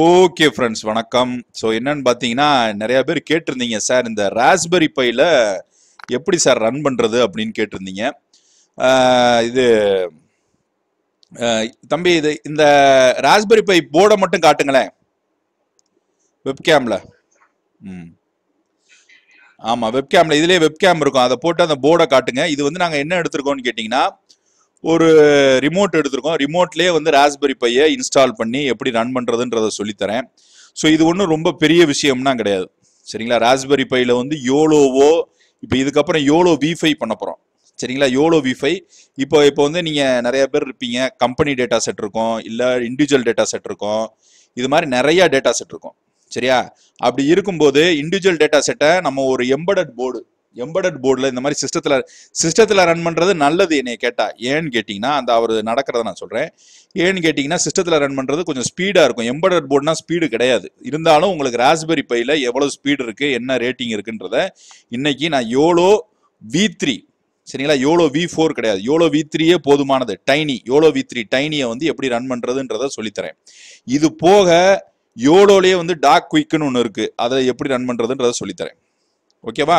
okay friends வணக்கம் so என்னன்னு பார்த்தீங்கன்னா நிறைய பேர் கேட்டிருந்தீங்க சார் இந்த ராஸ்பெரி பையில் எப்படி சார் ரன் பண்ணுறது அப்படின்னு கேட்டிருந்தீங்க இது தம்பி இது இந்த ராஸ்பெரி பை போர்டை மட்டும் காட்டுங்களேன் வெப்கேமில் ம் ஆமாம் வெப்கேமில் இதுலேயே வெப்கேம் இருக்கும் அதை போட்டு அந்த போர்டை காட்டுங்க இது வந்து நாங்கள் என்ன எடுத்துருக்கோன்னு கேட்டிங்கன்னா ஒரு ரிமோட் எடுத்திருக்கோம் ரிமோட்லேயே வந்து ராஸ்பெரி பையை இன்ஸ்டால் பண்ணி எப்படி ரன் பண்ணுறதுன்றத சொல்லித்தரேன் ஸோ இது ஒன்றும் ரொம்ப பெரிய விஷயம்னா கிடையாது சரிங்களா ராஸ்பெரி பையில் வந்து யோலோவோ இப்போ இதுக்கப்புறம் யோலோ விஃபை பண்ண போகிறோம் சரிங்களா யோலோ விஃபை இப்போ இப்போ வந்து நீங்கள் நிறைய பேர் இருப்பீங்க கம்பெனி டேட்டா செட் இருக்கும் இல்லை இண்டிவிஜுவல் டேட்டா செட் இருக்கும் இது மாதிரி நிறையா டேட்டா செட் இருக்கும் சரியா அப்படி இருக்கும்போது இண்டிவிஜுவல் டேட்டா செட்டை நம்ம ஒரு எம்படட் போர்டு எம்படட் போர்டில் இந்த மாதிரி சிஸ்டத்தில் சிஸ்டத்தில் ரன் பண்ணுறது நல்லது என்னை கேட்டால் ஏன்னு கேட்டிங்கன்னா அந்த அவர் நடக்கிறத நான் சொல்கிறேன் ஏன்னு கேட்டிங்கன்னா சிஸ்டத்தில் ரன் பண்ணுறது கொஞ்சம் ஸ்பீடாக இருக்கும் எம்படட் போர்டுனா ஸ்பீடு கிடையாது இருந்தாலும் உங்களுக்கு ராஸ்பெரி பையில் எவ்வளோ ஸ்பீடு இருக்குது என்ன ரேட்டிங் இருக்குன்றத இன்றைக்கி நான் யோலோ வி த்ரீ சரிங்களா யோலோ வி ஃபோர் கிடையாது யோலோ வி த்ரீயே போதுமானது டைனி யோலோ வி த்ரீ டைனியை வந்து எப்படி ரன் பண்ணுறதுன்றத சொல்லித்தரேன் இது போக யோலோலேயே வந்து டாக் குயிக்குன்னு ஒன்று இருக்குது அதை எப்படி ரன் பண்ணுறதுன்றதை சொல்லித்தரேன் ஓகேவா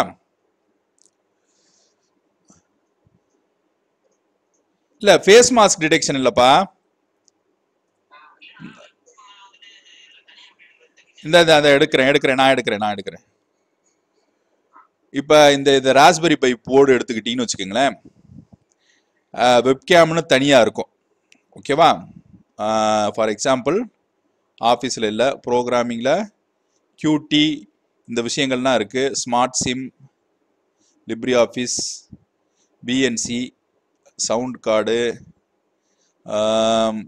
இல்லை ஃபேஸ் மாஸ்க் டிடெக்ஷன் இல்லைப்பா இந்த அதை எடுக்கிறேன் எடுக்கிறேன் நான் எடுக்கிறேன் நான் எடுக்கிறேன் இப்போ இந்த இந்த ராஸ்பெரி பை போர்டு எடுத்துக்கிட்டிங்கன்னு வச்சுக்கோங்களேன் வெப்கேம்னு தனியாக இருக்கும் ஓகேவா ஃபார் எக்ஸாம்பிள் ஆஃபீஸில் இல்லை ப்ரோக்ராமிங்கில் கியூடி இந்த விஷயங்கள்லாம் இருக்குது smart sim LibreOffice P N C sound card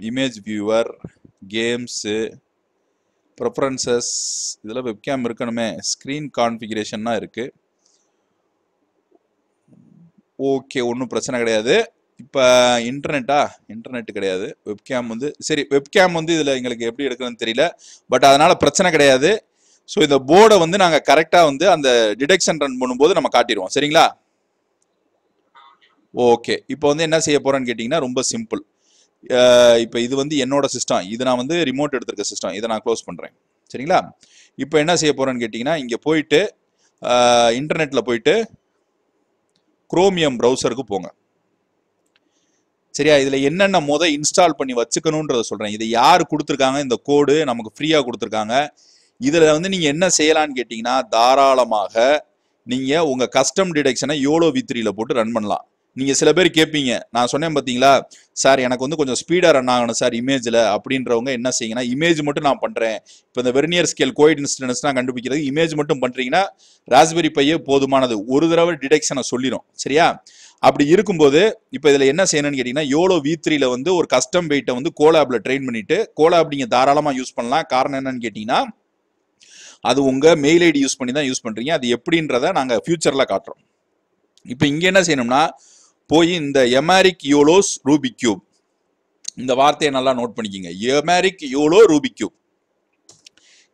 image viewer games preferences இதில் வெப்கேம் இருக்கணுமே ஸ்க்ரீன் கான்ஃபிகரேஷன்னா இருக்குது ஓகே ஒன்றும் பிரச்சனை கிடையாது இப்போ இன்டர்நெட்டா இன்டர்நெட் கிடையாது வெப்கேம் வந்து சரி வெப்கேம் வந்து இதில் எங்களுக்கு எப்படி எடுக்கணும்னு தெரியல பட் அதனால் பிரச்சனை கிடையாது ஸோ இந்த போர்டை வந்து நாங்கள் கரெக்டாக வந்து அந்த டிடெக்ஷன் ரன் பண்ணும்போது நம்ம காட்டிடுவோம் சரிங்களா ஓகே இப்போ வந்து என்ன செய்ய போகிறேன்னு கேட்டிங்கன்னா ரொம்ப சிம்பிள் இப்போ இது வந்து என்னோட சிஸ்டம் இது நான் வந்து ரிமோட் எடுத்திருக்க சிஸ்டம் இதை நான் க்ளோஸ் பண்ணுறேன் சரிங்களா இப்போ என்ன செய்ய போகிறேன்னு கேட்டீங்கன்னா இங்கே போயிட்டு இன்டர்நெட்டில் போயிட்டு குரோமியம் ப்ரௌசருக்கு போங்க சரியா இதில் என்னென்ன முதல் இன்ஸ்டால் பண்ணி வச்சுக்கணுன்றத சொல்கிறேன் இதை யார் கொடுத்துருக்காங்க இந்த கோடு நமக்கு ஃப்ரீயாக கொடுத்துருக்காங்க இதில் வந்து நீங்கள் என்ன செய்யலான்னு கேட்டிங்கன்னா தாராளமாக நீங்கள் உங்கள் கஸ்டம் டிடெக்ஷனை யோலோ வி போட்டு ரன் பண்ணலாம் நீங்கள் சில பேர் கேட்பீங்க நான் சொன்னேன் பார்த்தீங்களா சார் எனக்கு வந்து கொஞ்சம் ஸ்பீடாக ரன் ஆகணும் சார் இமேஜில் அப்படின்றவங்க என்ன செய்யுங்கன்னா இமேஜ் மட்டும் நான் பண்ணுறேன் இப்போ இந்த வெர்னியர் ஸ்கேல் கோயிட் இன்ஸ்டன்ஸ் நான் கண்டுபிடிக்கிறது இமேஜ் மட்டும் பண்ணுறீங்கன்னா ராஸ்பெரி பையே போதுமானது ஒரு தடவை டிடெக்ஷனை சொல்லிடும் சரியா அப்படி இருக்கும்போது இப்போ இதில் என்ன செய்யணும்னு கேட்டிங்கன்னா யோலோ வி த்ரீல வந்து ஒரு கஸ்டம் வெயிட்டை வந்து கோலாப்ல ட்ரெயின் பண்ணிட்டு கோலாப் நீங்கள் தாராளமாக யூஸ் பண்ணலாம் காரணம் என்னன்னு கேட்டிங்கன்னா அது உங்கள் மெயில் ஐடி யூஸ் பண்ணி தான் யூஸ் பண்ணுறீங்க அது எப்படின்றத நாங்கள் ஃபியூச்சரில் காட்டுறோம் இப்போ இங்கே என்ன செய்யணும்னா போய் இந்த எமாரிக் யூலோஸ் ரூபிக் கியூப் இந்த வார்த்தையை நல்லா நோட் பண்ணிக்கிங்க எமாரிக் யூலோ ரூபிக் கியூப்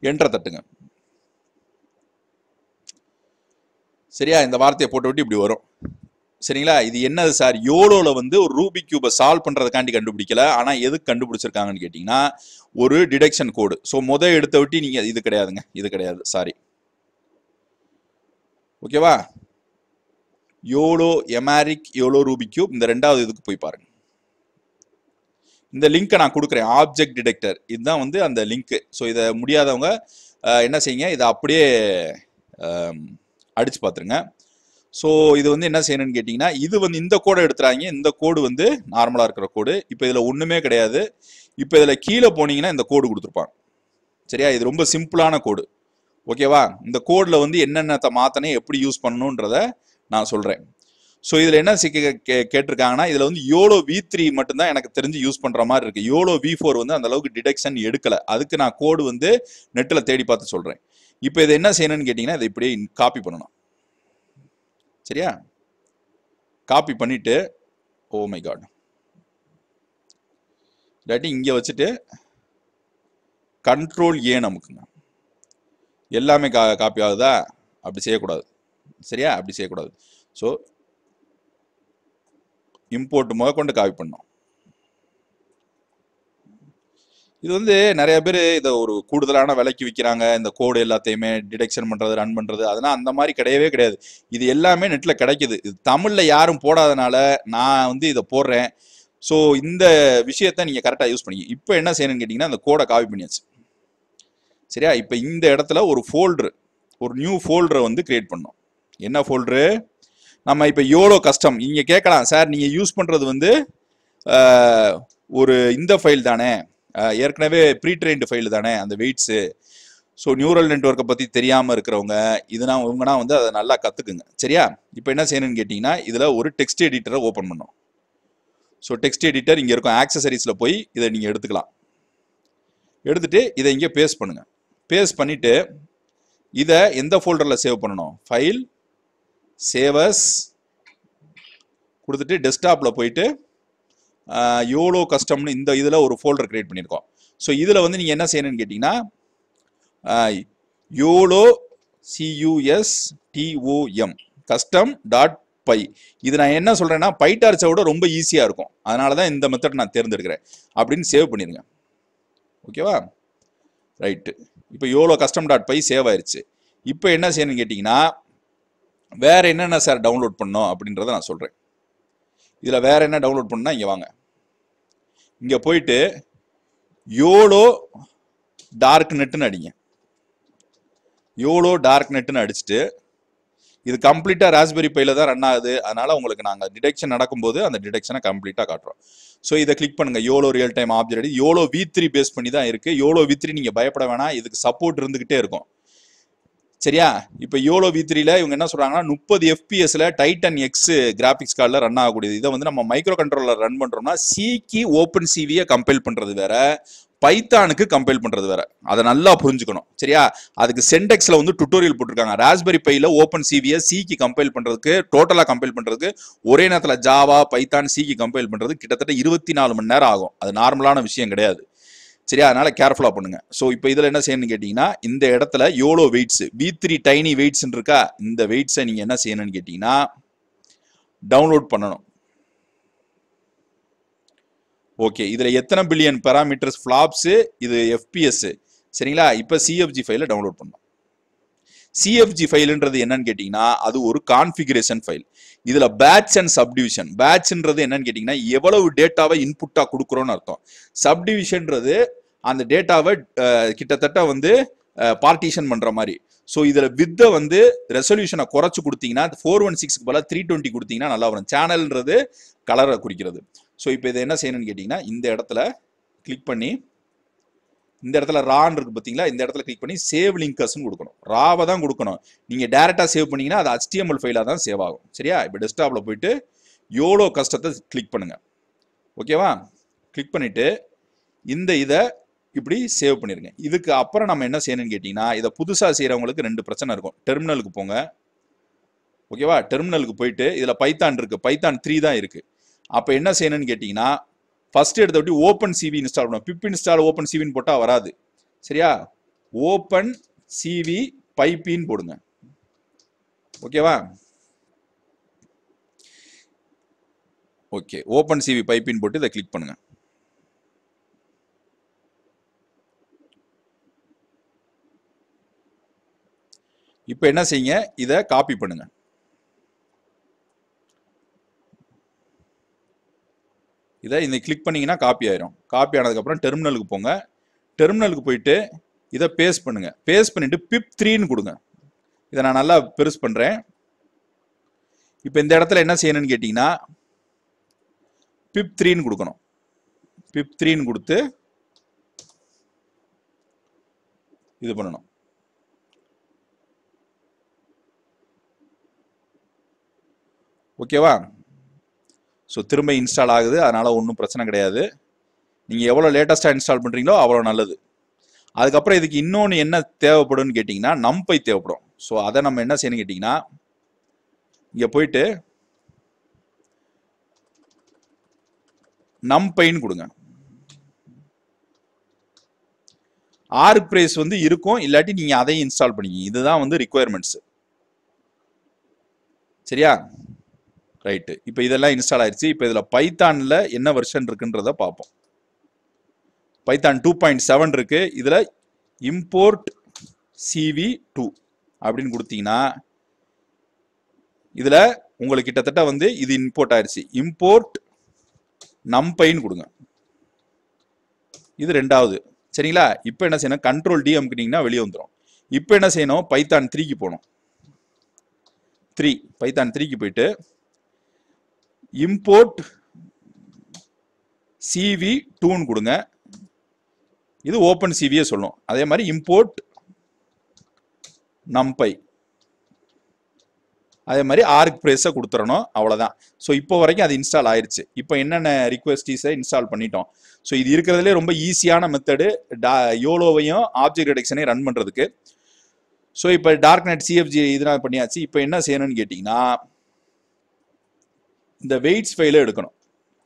என்ற தட்டுங்க சரியா இந்த வார்த்தையை போட்டு விட்டு இப்படி வரும் சரிங்களா இது என்னது சார் யோலோவில் வந்து ஒரு ரூபிக் கியூபை சால்வ் பண்ணுறதுக்காண்டி கண்டுபிடிக்கல ஆனால் எதுக்கு கண்டுபிடிச்சிருக்காங்கன்னு கேட்டிங்கன்னா ஒரு டிடெக்ஷன் கோடு ஸோ முத எடுத்த விட்டு நீங்கள் இது கிடையாதுங்க இது கிடையாது சாரி ஓகேவா யோலோ எமாரிக் யோலோ ரூபிக்யூப் இந்த ரெண்டாவது இதுக்கு போய் பாருங்க இந்த லிங்க்கை நான் கொடுக்குறேன் ஆப்ஜெக்ட் டிடெக்டர் இதுதான் வந்து அந்த லிங்க்கு ஸோ இதை முடியாதவங்க என்ன செய்யுங்க இதை அப்படியே அடித்து பார்த்துருங்க ஸோ இது வந்து என்ன செய்யணும்னு கேட்டிங்கன்னா இது வந்து இந்த கோடை எடுத்துறாங்க இந்த கோடு வந்து நார்மலாக இருக்கிற கோடு இப்போ இதில் ஒன்றுமே கிடையாது இப்போ இதில் கீழே போனீங்கன்னா இந்த கோடு கொடுத்துருப்பாங்க சரியா இது ரொம்ப சிம்பிளான கோடு ஓகேவா இந்த கோடில் வந்து என்னென்னத்தை மாற்றினே எப்படி யூஸ் பண்ணணுன்றத நான் சொல்கிறேன் ஸோ இதில் என்ன சிக்க கே கேட்டிருக்காங்கன்னா இதில் வந்து யோலோ வி த்ரீ மட்டும்தான் எனக்கு தெரிஞ்சு யூஸ் பண்ணுற மாதிரி இருக்குது யோலோ வி ஃபோர் வந்து அந்த அளவுக்கு டிடெக்ஷன் எடுக்கலை அதுக்கு நான் கோடு வந்து நெட்டில் தேடி பார்த்து சொல்கிறேன் இப்போ இதை என்ன செய்யணும்னு கேட்டிங்கன்னா இதை இப்படியே காப்பி பண்ணணும் சரியா காப்பி பண்ணிவிட்டு ஓ oh மை காட் இல்லாட்டி இங்கே வச்சுட்டு கண்ட்ரோல் ஏ நமக்குங்க எல்லாமே கா காப்பி ஆகுதா அப்படி செய்யக்கூடாது சரியா அப்படி செய்யக்கூடாது ஸோ இம்போர்ட் முக கொண்டு காப்பி பண்ணோம் இது வந்து நிறைய பேர் இதை ஒரு கூடுதலான விலைக்கு விற்கிறாங்க இந்த கோடு எல்லாத்தையுமே டிடெக்ஷன் பண்ணுறது ரன் பண்ணுறது அதெல்லாம் அந்த மாதிரி கிடையவே கிடையாது இது எல்லாமே நெட்டில் கிடைக்கிது இது தமிழில் யாரும் போடாதனால நான் வந்து இதை போடுறேன் ஸோ இந்த விஷயத்த நீங்கள் கரெக்டாக யூஸ் பண்ணிங்க இப்போ என்ன செய்யணும்னு கேட்டிங்கன்னா அந்த கோடை காப்பி பண்ணியாச்சு சரியா இப்போ இந்த இடத்துல ஒரு ஃபோல்டர் ஒரு நியூ ஃபோல்டரை வந்து கிரியேட் பண்ணோம் என்ன ஃபோல்டரு நம்ம இப்போ எவ்வளோ கஷ்டம் நீங்கள் கேட்கலாம் சார் நீங்கள் யூஸ் பண்ணுறது வந்து ஒரு இந்த ஃபைல் தானே ஏற்கனவே ப்ரீ ட்ரெயின்டு ஃபைல் தானே அந்த வெயிட்ஸு ஸோ நியூரல் நெட்ஒர்க்கை பற்றி தெரியாமல் இருக்கிறவங்க இதுனா இவங்கன்னா வந்து அதை நல்லா கற்றுக்குங்க சரியா இப்போ என்ன செய்யணும்னு கேட்டிங்கன்னா இதில் ஒரு டெக்ஸ்ட் எடிட்டரை ஓப்பன் பண்ணும் ஸோ டெக்ஸ்ட் எடிட்டர் இங்கே இருக்கும் ஆக்சசரிஸில் போய் இதை நீங்கள் எடுத்துக்கலாம் எடுத்துகிட்டு இதை இங்கே பேஸ்ட் பண்ணுங்கள் பேஸ்ட் பண்ணிவிட்டு இதை எந்த ஃபோல்டரில் சேவ் பண்ணணும் ஃபைல் சேவஸ் கொடுத்துட்டு டெஸ்க்டாப்பில் போயிட்டு யோலோ கஸ்டம்னு இந்த இதில் ஒரு ஃபோல்டர் க்ரியேட் பண்ணியிருக்கோம் ஸோ இதில் வந்து நீங்கள் என்ன செய்யணும்னு கேட்டிங்கன்னா YOLO C U S T O M custom dot py இது நான் என்ன சொல்கிறேன்னா பைட்டார்ச்சை விட ரொம்ப ஈஸியாக இருக்கும் அதனால தான் இந்த மெத்தட் நான் தேர்ந்தெடுக்கிறேன் அப்படின்னு சேவ் பண்ணிடுங்க ஓகேவா ரைட்டு இப்போ YOLO custom dot py save ஆயிடுச்சு இப்போ என்ன செய்யணும்னு கேட்டிங்கன்னா வேறு என்னென்ன சார் டவுன்லோட் பண்ணோம் அப்படின்றத நான் சொல்கிறேன் இதில் வேறு என்ன டவுன்லோட் பண்ணால் இங்கே வாங்க இங்கே போயிட்டு யோலோ டார்க் நெட்டுன்னு அடிங்க யோலோ டார்க் நெட்டுன்னு அடிச்சுட்டு இது கம்ப்ளீட்டாக ராஸ்பெரி பையில் தான் ரன் ஆகுது அதனால் உங்களுக்கு நாங்கள் டிடெக்ஷன் நடக்கும்போது அந்த டிடெக்ஷனை கம்ப்ளீட்டாக காட்டுறோம் ஸோ இதை கிளிக் பண்ணுங்கள் YOLO real time object YOLO v three base பண்ணி தான் இருக்குது யோலோ வி த்ரீ நீங்கள் பயப்பட வேணாம் இதுக்கு சப்போர்ட் இருந்துக்கிட்டே இருக்கும் சரியா இப்போ யோலோ வி த்ரீல இவங்க என்ன சொல்றாங்கன்னா முப்பது எஃபிஎஸ்ல டைட்டன் எக்ஸ் கிராபிக்ஸ் கார்டில் ரன் ஆகக்கூடியது இதை வந்து நம்ம மைக்ரோ கண்ட்ரோலர் ரன் பண்றோம்னா சிக்கி ஓப்பன் சிவியை கம்பைல் பண்றது வேற பைத்தானுக்கு கம்பைல் பண்ணுறது வேற அதை நல்லா புரிஞ்சுக்கணும் சரியா அதுக்கு சென்டெக்ஸ்ல வந்து டுட்டோரியல் போட்டிருக்காங்க ராஸ்பெரி பையில் ஓப்பன் சிவியை சிக்கு கம்பைல் பண்ணுறதுக்கு டோட்டலாக கம்பைல் பண்ணுறதுக்கு ஒரே நேரத்தில் ஜாவா பைத்தான் சிக்கு கம்பைல் பண்றது கிட்டத்தட்ட இருபத்தி நாலு மணி நேரம் ஆகும் அது நார்மலான விஷயம் கிடையாது சரியா அதனால் கேர்ஃபுல்லாக பண்ணுங்கள் ஸோ இப்போ இதில் என்ன செய்யணும்னு கேட்டிங்கன்னா இந்த இடத்துல YOLO weights v three tiny weights இருக்கா இந்த வெயிட்ஸை நீங்கள் என்ன செய்யணும்னு கேட்டிங்கன்னா டவுன்லோட் பண்ணணும் ஓகே இதில் எத்தனை பில்லியன் பேராமீட்டர்ஸ் ஃப்ளாப்ஸு இது எஃபிஎஸ்ஸு சரிங்களா இப்போ சிஎஃப்ஜி ஃபைலை டவுன்லோட் பண்ணணும் சிஎஃப்ஜி ஃபைலுன்றது என்னன்னு கேட்டிங்கன்னா அது ஒரு கான்ஃபிகரேஷன் ஃபைல் இதில் பேட்ச் அண்ட் சப்டிவிஷன் பேட்ச்ன்றது என்னன்னு கேட்டிங்கன்னா எவ்வளவு டேட்டாவை இன்புட்டாக கொடுக்குறோன்னு அர்த்தம் சப்டிவிஷன்றது அந்த டேட்டாவை கிட்டத்தட்ட வந்து பார்ட்டிஷன் பண்ணுற மாதிரி ஸோ இதில் வித்தை வந்து ரெசல்யூஷனை குறைச்சி கொடுத்தீங்கன்னா ஃபோர் ஒன் சிக்ஸ்க்கு பல த்ரீ டுவெண்ட்டி கொடுத்தீங்கன்னா நல்லா வரும் சேனல்ன்றது கலரை குறிக்கிறது ஸோ இப்போ இதை என்ன செய்யணும்னு கேட்டிங்கன்னா இந்த இடத்துல கிளிக் பண்ணி இந்த இடத்துல ரான் இருக்கு பார்த்தீங்களா இந்த இடத்துல கிளிக் பண்ணி சேவ் லிங்கர்ஸ்னு கொடுக்கணும் ராவை தான் கொடுக்கணும் நீங்கள் டேரெக்டாக சேவ் பண்ணிங்கன்னா அது ஹச்டிஎம்எல் ஃபைலாக தான் சேவ் ஆகும் சரியா இப்போ டெஸ்க்டாப்பில் போயிட்டு எவ்வளோ கஷ்டத்தை கிளிக் பண்ணுங்கள் ஓகேவா கிளிக் பண்ணிவிட்டு இந்த இதை இப்படி சேவ் பண்ணிடுங்க இதுக்கு அப்புறம் நம்ம என்ன செய்யணும்னு கேட்டிங்கன்னா இதை புதுசாக செய்கிறவங்களுக்கு ரெண்டு பிரச்சனை இருக்கும் டெர்மினலுக்கு போங்க ஓகேவா டெர்மினலுக்கு போயிட்டு இதில் பைத்தான் இருக்குது பைத்தான் த்ரீ தான் இருக்குது அப்போ என்ன செய்யணும்னு கேட்டிங்கன்னா ஃபர்ஸ்ட் எடுத்த அப்படி ஓப்பன் சிவி இன்ஸ்டால் பண்ணுவோம் பிப் இன்ஸ்டால் ஓப்பன் சிவின்னு போட்டால் வராது சரியா ஓப்பன் சிவி பைப்பின்னு போடுங்க ஓகேவா ஓகே ஓப்பன் சிவி பைப்பின் போட்டு இதை கிளிக் பண்ணுங்கள் இப்போ என்ன செய்யுங்க இதை காப்பி பண்ணுங்க இதை இந்த கிளிக் பண்ணிங்கன்னா காப்பி ஆயிரும் காப்பி ஆனதுக்கப்புறம் டெர்மினலுக்கு போங்க டெர்மினலுக்கு போயிட்டு இதை பேஸ்ட் பண்ணுங்க பேஸ்ட் பண்ணிட்டு பிப் த்ரீன்னு கொடுங்க இதை நான் நல்லா பெருசு பண்ணுறேன் இப்போ இந்த இடத்துல என்ன செய்யணும்னு கேட்டிங்கன்னா பிப் த்ரீன்னு கொடுக்கணும் பிப் த்ரீன்னு கொடுத்து இது பண்ணணும் ஓகேவா ஸோ திரும்ப இன்ஸ்டால் ஆகுது அதனால் ஒன்றும் பிரச்சனை கிடையாது நீங்கள் எவ்வளோ லேட்டஸ்ட்டாக இன்ஸ்டால் பண்ணுறீங்களோ அவ்வளோ நல்லது அதுக்கப்புறம் இதுக்கு இன்னொன்று என்ன தேவைப்படும்னு கேட்டிங்கன்னா நம்பை தேவைப்படும் ஸோ அதை நம்ம என்ன செய்யணும் கேட்டிங்கன்னா இங்கே போயிட்டு நம்பைன்னு கொடுங்க ஆர்க் பிரைஸ் வந்து இருக்கும் இல்லாட்டி நீங்கள் அதையும் இன்ஸ்டால் பண்ணிக்கிங்க இதுதான் வந்து ரிக்குவயர்மெண்ட்ஸு சரியா ரைட்டு இப்போ இதெல்லாம் இன்ஸ்டால் ஆயிடுச்சு இப்போ இதில் பைத்தானில் என்ன வெர்ஷன் இருக்குன்றத பார்ப்போம் பைத்தான் டூ பாயிண்ட் செவன் இருக்குது இதில் இம்போர்ட் சிவி டூ அப்படின்னு கொடுத்தீங்கன்னா இதில் உங்களுக்கு கிட்டத்தட்ட வந்து இது இம்போர்ட் ஆயிடுச்சு இம்போர்ட் நம்பைன்னு கொடுங்க இது ரெண்டாவது சரிங்களா இப்போ என்ன செய்யணும் கண்ட்ரோல் டி அமுக்குனீங்கன்னா வெளியே வந்துடும் இப்போ என்ன செய்யணும் பைத்தான் த்ரீக்கு போகணும் த்ரீ பைத்தான் த்ரீக்கு போயிட்டு இம்போர்ட் சிவி னு கொடுங்க இது ஓப்பன் சிவியை சொல்லும் அதே மாதிரி இம்போர்ட் நம்பை அதே மாதிரி ஆர்க் ப்ரேஸை கொடுத்துடணும் அவ்வளவுதான் ஸோ இப்போ வரைக்கும் அது இன்ஸ்டால் ஆயிருச்சு இப்போ என்னென்ன ரிக்வெஸ்டிஸை இன்ஸ்டால் பண்ணிட்டோம் ஸோ இது இருக்குறதுலயே ரொம்ப ஈஸியான மெத்தட் டா யோலோவையும் ஆப்ஜெக்ட் ரிடக்ஷனையும் ரன் பண்ணுறதுக்கு ஸோ இப்போ டார்க் நெட் சிஎஃப்ஜி இதெல்லாம் பண்ணியாச்சு இப்போ என்ன செய்யணும்னு கேட்டிங்கன்னா இந்த வெயிட்ஸ் ஃபைலை எடுக்கணும்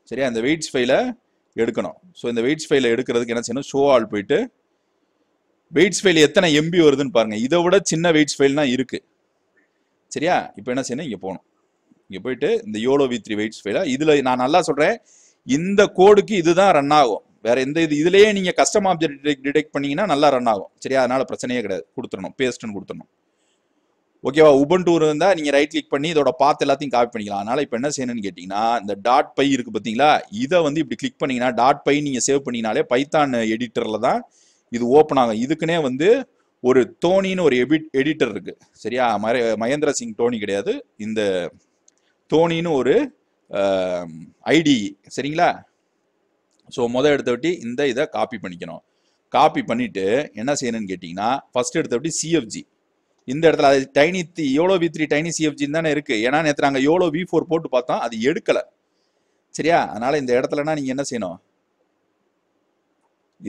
சரியா இந்த வெயிட்ஸ் ஃபைலை எடுக்கணும் ஸோ இந்த வெயிட்ஸ் ஃபைலை எடுக்கிறதுக்கு என்ன செய்யணும் ஷோ ஆல் போயிட்டு வெயிட்ஸ் ஃபைல் எத்தனை எம்பி வருதுன்னு பாருங்கள் இதை விட சின்ன வெயிட்ஸ் ஃபைல்னால் இருக்குது சரியா இப்போ என்ன செய்யணும் இங்கே போகணும் இங்கே போயிட்டு இந்த யோலோ வி த்ரீ வெயிட்ஸ் ஃபைலை இதில் நான் நல்லா சொல்கிறேன் இந்த கோடுக்கு இதுதான் ரன் ஆகும் வேற எந்த இது இதுலேயே நீங்கள் கஸ்டம் ஆப்ஜெக்ட் டிடெக்ட் பண்ணீங்கன்னா நல்லா ரன் ஆகும் சரியா அதனால் பிரச்சனையே கிடையாது கொடுத்துடணும் பேஸ்ட்டுன்னு கொடுத்துடணும் ஓகேவா உபன் டூர் இருந்தால் நீங்கள் ரைட் கிளிக் பண்ணி இதோட பார்த்து எல்லாத்தையும் காப்பி பண்ணிக்கலாம் அதனால் இப்போ என்ன செய்யணும்னு கேட்டிங்கன்னா இந்த டாட் பை இருக்குது பார்த்தீங்களா இதை வந்து இப்படி கிளிக் பண்ணிங்கன்னா டாட் பை நீங்கள் சேவ் பண்ணிங்கனாலே பைத்தான் எடிட்டரில் தான் இது ஓப்பன் ஆகும் இதுக்குன்னே வந்து ஒரு தோனின்னு ஒரு எபிட் எடிட்டர் இருக்குது சரியா மகேந்திர சிங் டோனி கிடையாது இந்த தோனின்னு ஒரு ஐடி சரிங்களா ஸோ முதல் எடுத்தவட்டி இந்த இதை காப்பி பண்ணிக்கணும் காப்பி பண்ணிவிட்டு என்ன செய்யணும்னு கேட்டிங்கன்னா ஃபஸ்ட் எடுத்தவட்டி சிஎஃப்ஜி இந்த இடத்துல அது tiny YOLO v three tiny சிஎஃப்ஜின்னு தானே இருக்கு ஏன்னா நேற்று நாங்கள் யோலோ வி ஃபோர் போட்டு பார்த்தோம் அது எடுக்கலை சரியா அதனால இந்த இடத்துலனா நீங்க என்ன செய்யணும்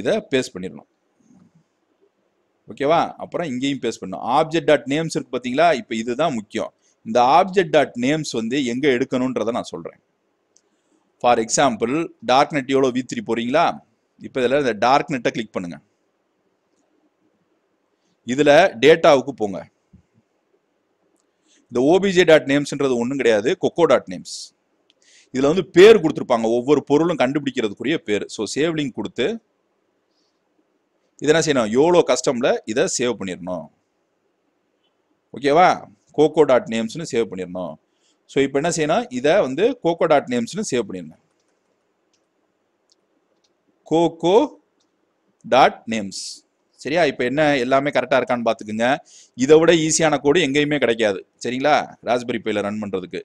இதை பேஸ்ட் பண்ணிடணும் ஓகேவா அப்புறம் இங்கேயும் பேஸ் பண்ணணும் ஆப்ஜெக்ட் டாட் நேம்ஸ் இருக்கு பார்த்தீங்களா இப்போ இதுதான் முக்கியம் இந்த ஆப்ஜெக்ட் டாட் நேம்ஸ் வந்து எங்கே எடுக்கணுன்றதை நான் சொல்கிறேன் ஃபார் எக்ஸாம்பிள் டார்க் நெட் எவ்வளோ வி த்ரீ போகிறீங்களா இப்போ இதில் இந்த டார்க் நெட்டை கிளிக் பண்ணுங்கள் இதில் டேட்டாவுக்கு போங்க இந்த ஓபிஜே டாட் நேம்ஸ்ன்றது ஒன்றும் கிடையாது கொக்கோ டாட் நேம்ஸ் இதில் வந்து பேர் கொடுத்துருப்பாங்க ஒவ்வொரு பொருளும் கண்டுபிடிக்கிறதுக்குரிய பேர் ஸோ சேவ் லிங்க் கொடுத்து இதெல்லாம் செய்யணும் எவ்வளோ கஸ்டமில் இதை சேவ் பண்ணிடணும் ஓகேவா கோகோ டாட் நேம்ஸ்னு சேவ் பண்ணிடணும் ஸோ இப்போ என்ன செய்யணும் இதை வந்து கோகோ டாட் நேம்ஸ்னு சேவ் பண்ணிடணும் கோகோ டாட் நேம்ஸ் சரியா இப்போ என்ன எல்லாமே கரெக்டாக இருக்கான்னு பார்த்துக்குங்க இதை விட ஈஸியான கோடு எங்கேயுமே கிடைக்காது சரிங்களா ராஸ்பெரி பையில் ரன் பண்ணுறதுக்கு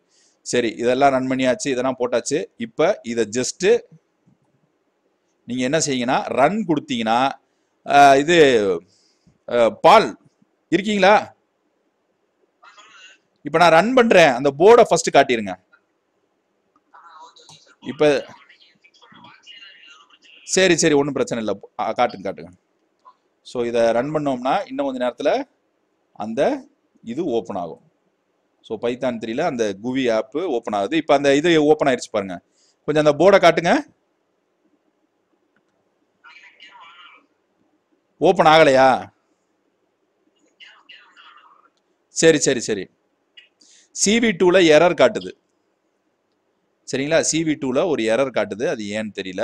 சரி இதெல்லாம் ரன் பண்ணியாச்சு இதெல்லாம் போட்டாச்சு இப்போ இதை ஜஸ்ட்டு நீங்கள் என்ன செய்யுங்கன்னா ரன் கொடுத்தீங்கன்னா இது பால் இருக்கீங்களா இப்போ நான் ரன் பண்ணுறேன் அந்த போர்டை ஃபஸ்ட்டு காட்டிடுங்க இப்போ சரி சரி ஒன்றும் பிரச்சனை இல்லை காட்டுங்க காட்டுங்க ஸோ இதை ரன் பண்ணோம்னா இன்னும் கொஞ்சம் நேரத்தில் அந்த இது ஓப்பன் ஆகும் ஸோ பைத்தான் த்ரீல அந்த குவி ஆப்பு ஓப்பன் ஆகுது இப்போ அந்த இது ஓப்பன் ஆயிடுச்சு பாருங்க கொஞ்சம் அந்த போர்டை காட்டுங்க ஓப்பன் ஆகலையா சரி சரி சரி சிவி டூவில் எரர் காட்டுது சரிங்களா சிவி டூவில் ஒரு எரர் காட்டுது அது ஏன்னு தெரியல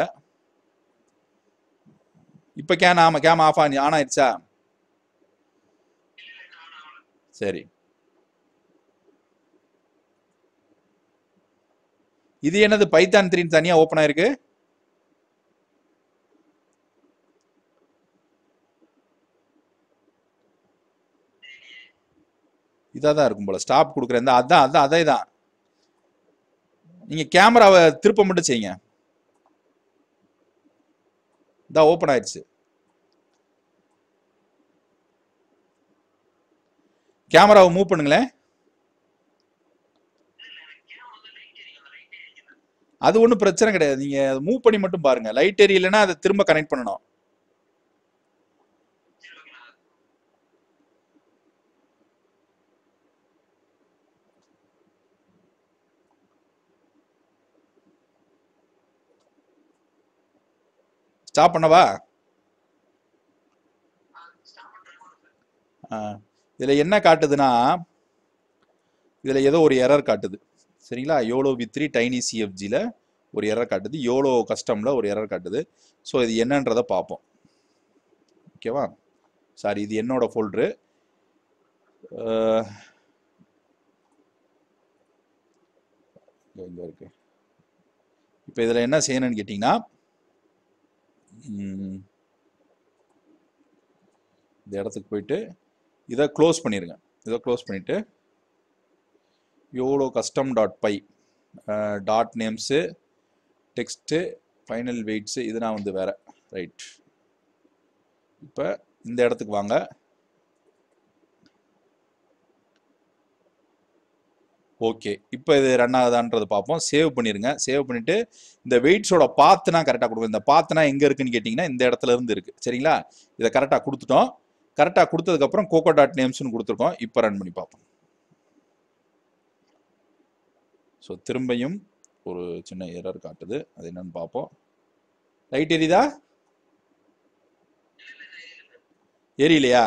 இப்போ கேன் ஆமாம் கேம் ஆஃப் ஆன் ஆன் ஆயிடுச்சா சரி இது என்னது பைத்தான் த்ரீ தனியாக ஓப்பன் ஆயிருக்கு இதாக தான் இருக்கும் போல ஸ்டாப் கொடுக்குறேன் அதான் அதான் அதே தான் நீங்கள் கேமராவை திருப்ப மட்டும் செய்யுங்க இதா ஓப்பன் ஆயிடுச்சு கேமராவை மூவ் பண்ணுங்களேன் அது ஒன்றும் பிரச்சனை கிடையாது நீங்கள் அதை மூவ் பண்ணி மட்டும் பாருங்கள் லைட் எரியலைன்னா அதை திரும்ப கனெக்ட் பண்ணணும் ஸ்டாப் பண்ணவா இதில் என்ன காட்டுதுன்னா இதில் ஏதோ ஒரு எரர் காட்டுது சரிங்களா யோலோ வி த்ரீ டைனி சிஎஃப்ஜியில் ஒரு எரர் காட்டுது யோலோ கஸ்டமில் ஒரு எரர் காட்டுது ஸோ இது என்னன்றதை பார்ப்போம் ஓகேவா சாரி இது என்னோட ஃபோல்ட்ரு இங்கே இருக்கு இப்போ இதில் என்ன செய்யணும்னு கேட்டிங்கன்னா இந்த இடத்துக்கு போயிட்டு இதை க்ளோஸ் பண்ணிடுங்க இதை க்ளோஸ் பண்ணிவிட்டு YOLO custom dot py dot names text final weights இதெல்லாம் வந்து வேறு ரைட் இப்போ இந்த இடத்துக்கு வாங்க ஓகே இப்போ இது ரன் ஆகுதான்றது பார்ப்போம் சேவ் பண்ணிடுங்க சேவ் பண்ணிவிட்டு இந்த வெயிட்ஸோட பாத்துனா கரெக்டாக கொடுங்க இந்த பாத்துனா எங்கே இருக்குன்னு கேட்டிங்கன்னா இந்த இடத்துல இருந்து இருக்குது சரிங்களா இதை கரெக்டாக கொடுத்துட்டோம் கரெக்டாக கொடுத்ததுக்கப்புறம் கோகோ டாட் நேம்ஸ்னு கொடுத்துருக்கோம் இப்போ ரன் பண்ணி பார்ப்போம் ஸோ திரும்பியும் ஒரு சின்ன ஏரர் காட்டுது அது என்னன்னு பார்ப்போம் லைட் எரியுதா எரியலையா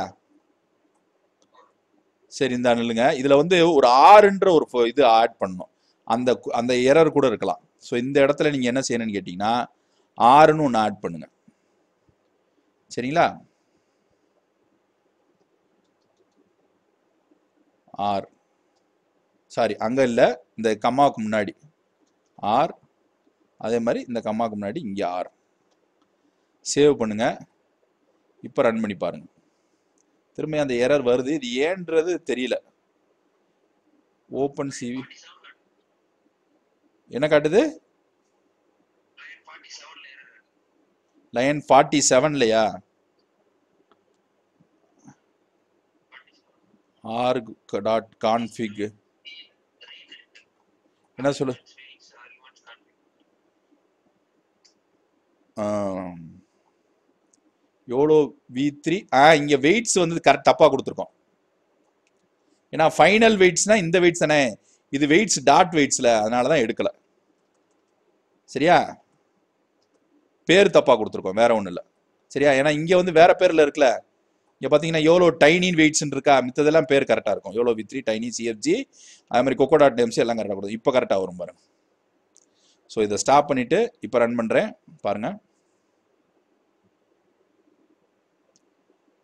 சரி இந்த நில்லுங்க இதில் வந்து ஒரு ஆறுன்ற ஒரு இது ஆட் பண்ணும் அந்த அந்த எரர் கூட இருக்கலாம் ஸோ இந்த இடத்துல நீங்கள் என்ன செய்யணும்னு கேட்டிங்கன்னா ஆறுன்னு ஒன்று ஆட் பண்ணுங்க சரிங்களா ஆர் சாரி அங்கே இல்லை இந்த கம்மாவுக்கு முன்னாடி ஆர் அதே மாதிரி இந்த கம்மாவுக்கு முன்னாடி இங்கே ஆர் சேவ் பண்ணுங்கள் இப்போ ரன் பண்ணி பாருங்கள் திரும்ப அந்த எரர் வருது இது ஏன்றது தெரியல ஓப்பன் சிவி என்ன காட்டுது லயன் ஃபார்ட்டி செவன்லையா ஆர்க் டாட் கான்ஃபிக் என்ன சொல்லு எவ்வளோ வி த்ரீ ஆ இங்கே வெயிட்ஸ் வந்து கரெக்ட் தப்பாக கொடுத்துருக்கோம் ஏன்னா ஃபைனல் வெயிட்ஸ்னால் இந்த வெயிட்ஸ் தானே இது வெயிட்ஸ் டாட் வெயிட்ஸில் அதனால தான் எடுக்கலை சரியா பேர் தப்பாக கொடுத்துருக்கோம் வேறு ஒன்றும் இல்லை சரியா ஏன்னா இங்கே வந்து வேறு பேரில் இருக்கல இங்கே பார்த்தீங்கன்னா எவ்வளோ டைனின் வெயிட்ஸ்ன்னு இருக்கா மித்ததெல்லாம் பேர் கரெக்டாக இருக்கும் எவ்வளோ வி த்ரீ டைனி சிஎஃப்ஜி அது மாதிரி கொக்கோ டாட் எம்சி எல்லாம் கரெக்டாக கொடுத்து இப்போ கரெக்டாக வரும் பாருங்கள் ஸோ இதை ஸ்டாப் பண்ணிவிட்டு இப்போ ரன் பண்ணுறேன் பாருங்கள்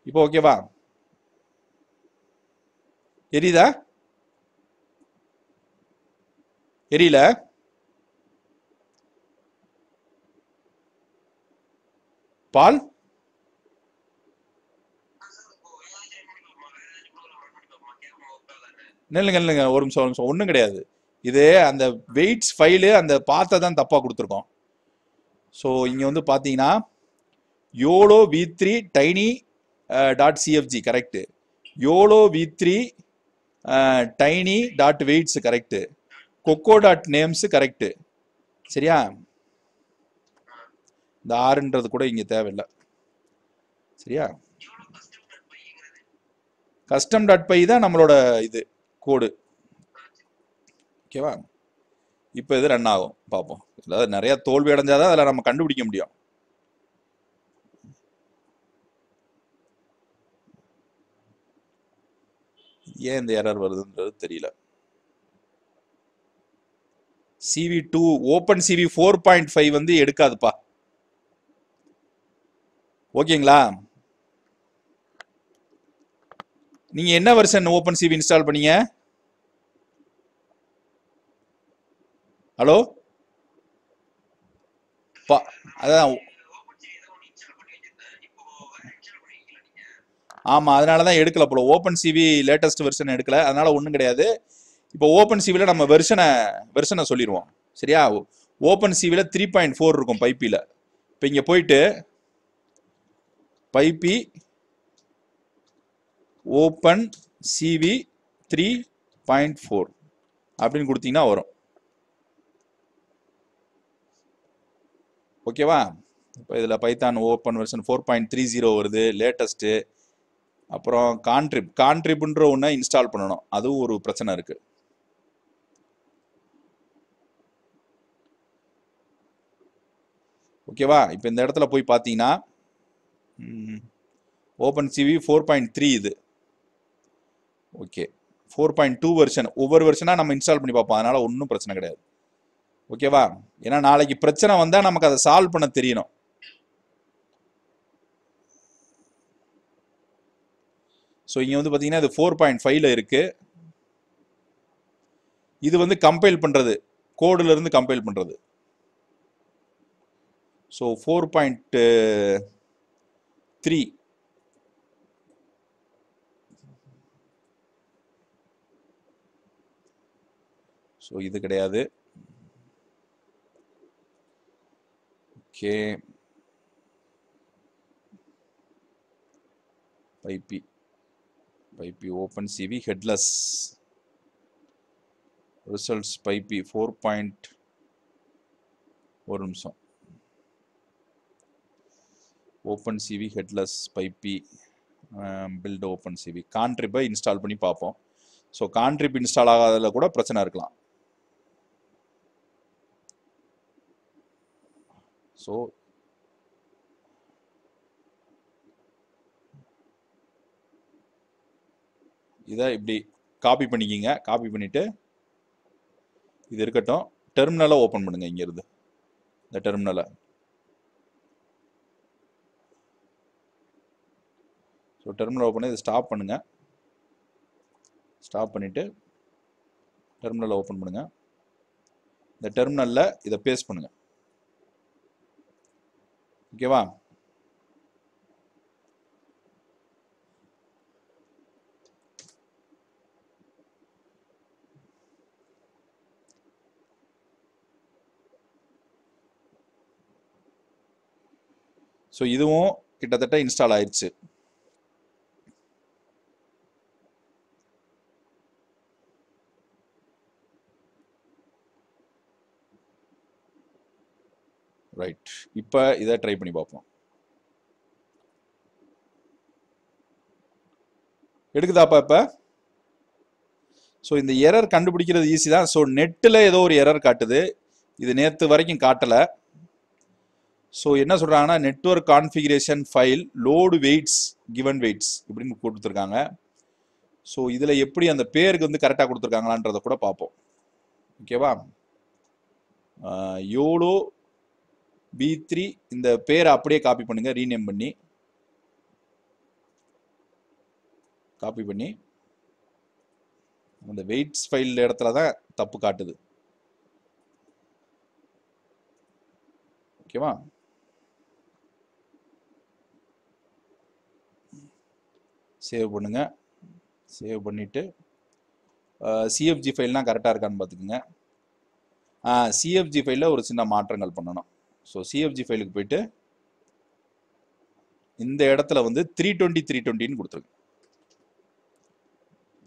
இப்போ ஓகேவா எரியுதா எரியல பால் நில்லுங்க நில்லுங்க ஒரு நிமிஷம் ஒரு நிமிஷம் ஒன்றும் கிடையாது இது அந்த வெயிட்ஸ் ஃபைலு அந்த பாத்தை தான் தப்பாக கொடுத்துருக்கோம் ஸோ இங்கே வந்து பார்த்தீங்கன்னா YOLO v three tiny dot CFG correct YOLO v three tiny dot weights correct COCO dot names correct சரியா இந்த ஆறுன்றது கூட இங்கே தேவையில்லை சரியா கஸ்டம் டாட் பை தான் நம்மளோட இது கோடு ஓகேவா இப்போ இது ரன் ஆகும் பார்ப்போம் அதாவது நிறையா தோல்வி அடைஞ்சாதான் அதில் நம்ம கண்டுபிடிக்க முடியும் ஏன் இந்த எரர் வருதுன்றது தெரியல CV two open CV four point five வந்து எடுக்காதுப்பா ஓகேங்களா நீங்க என்ன வருஷன் ஓபன் சிவி இன்ஸ்டால் பண்ணீங்க ஹலோ அதான் ஆமா அதனால தான் எடுக்கல போல ஓப்பன் சிவி லேட்டஸ்ட் வெர்ஷன் எடுக்கல அதனால ஒன்றும் கிடையாது இப்போ ஓப்பன் சிவில நம்ம வெர்ஷனை வெர்ஷனை சொல்லிடுவோம் சரியா ஓப்பன் சிவில த்ரீ பாயிண்ட் ஃபோர் இருக்கும் பைப்பியில் இப்போ இங்கே போயிட்டு PyPI open CV three point four அப்படின்னு கொடுத்தீங்கன்னா வரும் ஓகேவா இப்போ இதில் Python open version four point three zero latest லேட்டஸ்ட்டு அப்புறம் கான்ட்ரிப் கான்ட்ரிப்ன்ற ஒன்று இன்ஸ்டால் பண்ணணும் அதுவும் ஒரு பிரச்சனை இருக்குது ஓகேவா இப்போ இந்த இடத்துல போய் பார்த்தீங்கன்னா open CV four point three இது okay four point two version ஒவ்வொரு வருஷனாக நம்ம இன்ஸ்டால் பண்ணி பார்ப்போம் அதனால் ஒன்றும் பிரச்சனை கிடையாது ஓகேவா ஏன்னா நாளைக்கு பிரச்சனை வந்தால் நமக்கு அதை சால்வ் பண்ண தெரியணும் ஸோ இங்கே வந்து பார்த்தீங்கன்னா இது ஃபோர் பாயிண்ட் ஃபைவ்ல இருக்கு இது வந்து கம்பைல் பண்ணுறது இருந்து கம்பைல் பண்ணுறது so four point three so இது கிடையாது okay IP pipe open CV headless results pipe four point ஒரு நிமிஷம் open CV headless PyPI build open CV கான்ட்ரிப்பை இன்ஸ்டால் பண்ணி பார்ப்போம் ஸோ கான்ட்ரிப் இன்ஸ்டால் ஆகாததில் கூட பிரச்சனை இருக்கலாம் ஸோ இதை இப்படி காப்பி பண்ணிக்கிங்க காப்பி பண்ணிவிட்டு இது இருக்கட்டும் டெர்மினலை ஓப்பன் பண்ணுங்கள் இங்கேருந்து இந்த டெர்மினலை ஸோ டெர்மினல் ஓப்பன் பண்ணி இதை ஸ்டாப் பண்ணுங்கள் ஸ்டாப் பண்ணிவிட்டு டெர்மினலை ஓப்பன் பண்ணுங்கள் இந்த டெர்மினலில் இதை பேஸ்ட் பண்ணுங்கள் ஓகேவா ஸோ இதுவும் கிட்டத்தட்ட இன்ஸ்டால் ஆயிடுச்சு ரைட் இப்போ இதை ட்ரை பண்ணி பார்ப்போம் எடுக்குதாப்பா இப்போ ஸோ இந்த எரர் கண்டுபிடிக்கிறது ஈஸி தான் ஸோ நெட்டில் ஏதோ ஒரு எரர் காட்டுது இது நேற்று வரைக்கும் காட்டலை ஸோ என்ன சொல்கிறாங்கன்னா network configuration file load weights given weights இப்படின்னு கொடுத்துருக்காங்க ஸோ இதில் எப்படி அந்த பேருக்கு வந்து கரெக்டாக கொடுத்துருக்காங்களான்றதை கூட பார்ப்போம் ஓகேவா யோலோ பி த்ரீ இந்த பேரை அப்படியே காப்பி பண்ணுங்கள் ரீநேம் பண்ணி காப்பி பண்ணி அந்த வெயிட்ஸ் ஃபைல் இடத்துல தான் தப்பு காட்டுது ஓகேவா சேவ் பண்ணுங்கள் சேவ் பண்ணிவிட்டு சிஎஃப்ஜி ஃபைல்லாம் கரெக்டாக இருக்கான்னு பார்த்துக்குங்க சிஎஃப்ஜி ஃபைலில் ஒரு சின்ன மாற்றங்கள் பண்ணணும் ஸோ சிஎஃப்ஜி ஃபைலுக்கு போயிட்டு இந்த இடத்துல வந்து த்ரீ டுவெண்ட்டி த்ரீ டுவெண்ட்டின்னு கொடுத்துருங்க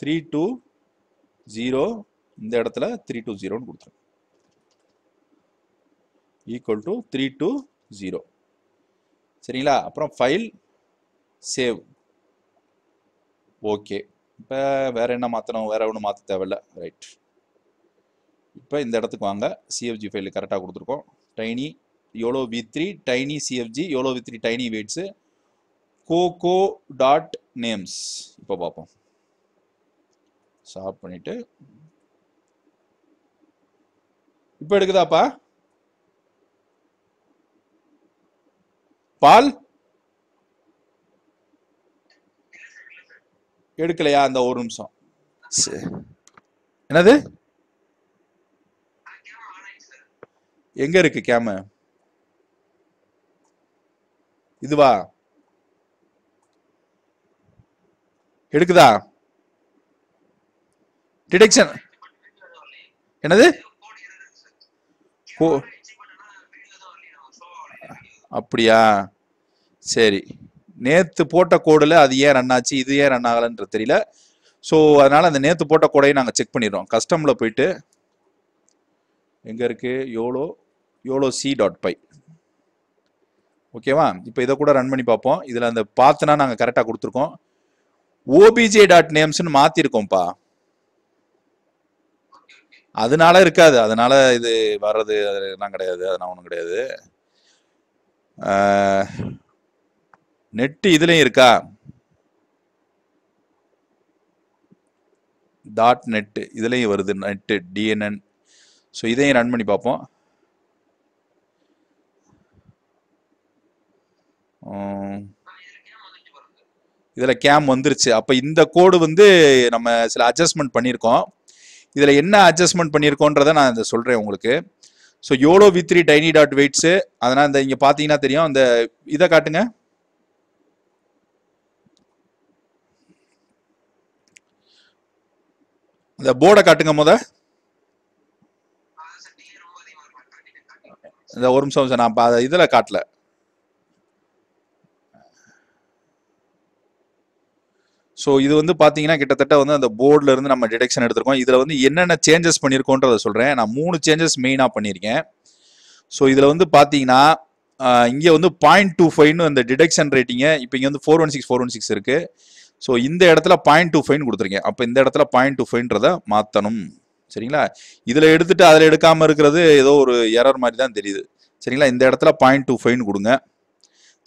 த்ரீ டூ ஜீரோ இந்த இடத்துல த்ரீ டூ ஜீரோன்னு கொடுத்துருங்க equal to three two zero சரிங்களா அப்புறம் ஃபைல் சேவ் ஓகே இப்போ வேறு என்ன மாற்றணும் வேறு ஒன்றும் மாற்ற தேவையில்ல ரைட் இப்போ இந்த இடத்துக்கு வாங்க சிஎஃப்ஜி ஃபைல் கரெக்டாக கொடுத்துருக்கோம் tiny YOLO v three tiny CFG YOLO v three tiny weights COCO dot names இப்போ பார்ப்போம் ஸ்டாப் பண்ணிவிட்டு இப்போ எடுக்குதாப்பா பால் எடுக்கலையா அந்த ஒரு நிமிஷம் என்னது எங்க இருக்கு கேம இதுவா எடுக்குதா டிடெக்ஷன் என்னது அப்படியா சரி நேற்று போட்ட கோடில் அது ஏன் ரன் ஆச்சு இது ஏன் ரன் ஆகலைன்றது தெரியல ஸோ அதனால் அந்த நேற்று போட்ட கோடையும் நாங்கள் செக் பண்ணிடுறோம் கஸ்டமில் போயிட்டு எங்கே இருக்குது YOLO YOLO C dot py ஓகேவா இப்போ இதை கூட ரன் பண்ணி பார்ப்போம் இதில் அந்த பார்த்துனா நாங்கள் கரெக்டாக கொடுத்துருக்கோம் ஓபிஜே டாட் நேம்ஸ்னு மாற்றிருக்கோம்ப்பா அதனால இருக்காது அதனால இது வர்றது அதெல்லாம் கிடையாது அதெல்லாம் ஒன்றும் கிடையாது நெட்டு இதுலேயும் இருக்கா டாட் நெட்டு இதுலேயும் வருது நெட்டு டிஎன்என் ஸோ இதையும் ரன் பண்ணி பார்ப்போம் இதில் கேம் வந்துருச்சு அப்போ இந்த கோடு வந்து நம்ம சில அட்ஜஸ்ட்மெண்ட் பண்ணியிருக்கோம் இதில் என்ன அட்ஜஸ்ட்மெண்ட் பண்ணியிருக்கோன்றதை நான் இதை சொல்கிறேன் உங்களுக்கு so YOLO with three tiny dot weights அதனால் இந்த இங்கே பார்த்தீங்கன்னா தெரியும் அந்த இதை காட்டுங்க இந்த போர்டை காட்டுங்க முத இந்த ஒரு நிமிஷம் சார் நான் இதில் காட்டல ஸோ இது வந்து பார்த்தீங்கன்னா கிட்டத்தட்ட வந்து அந்த போர்டில் இருந்து நம்ம டிடெக்ஷன் எடுத்திருக்கோம் இதில் வந்து என்னென்ன சேஞ்சஸ் பண்ணியிருக்கோன்றதை சொல்கிறேன் நான் மூணு சேஞ்சஸ் மெயினாக பண்ணியிருக்கேன் ஸோ இதில் வந்து பார்த்தீங்கன்னா இங்கே வந்து பாயிண்ட் டூ ஃபைவ்னு அந்த டிடெக்ஷன் ரேட்டிங்கை இப்போ இங்கே வந்து four one six four one six இருக்குது ஸோ இந்த இடத்துல பாயிண்ட் டூ ஃபைன் கொடுத்துருக்கேன் அப்போ இந்த இடத்துல பாயிண்ட் டூ ஃபைன்றதை மாற்றணும் சரிங்களா இதில் எடுத்துகிட்டு அதில் எடுக்காமல் இருக்கிறது ஏதோ ஒரு எரர் மாதிரி தான் தெரியுது சரிங்களா இந்த இடத்துல பாயிண்ட் டூ ஃபைன் கொடுங்க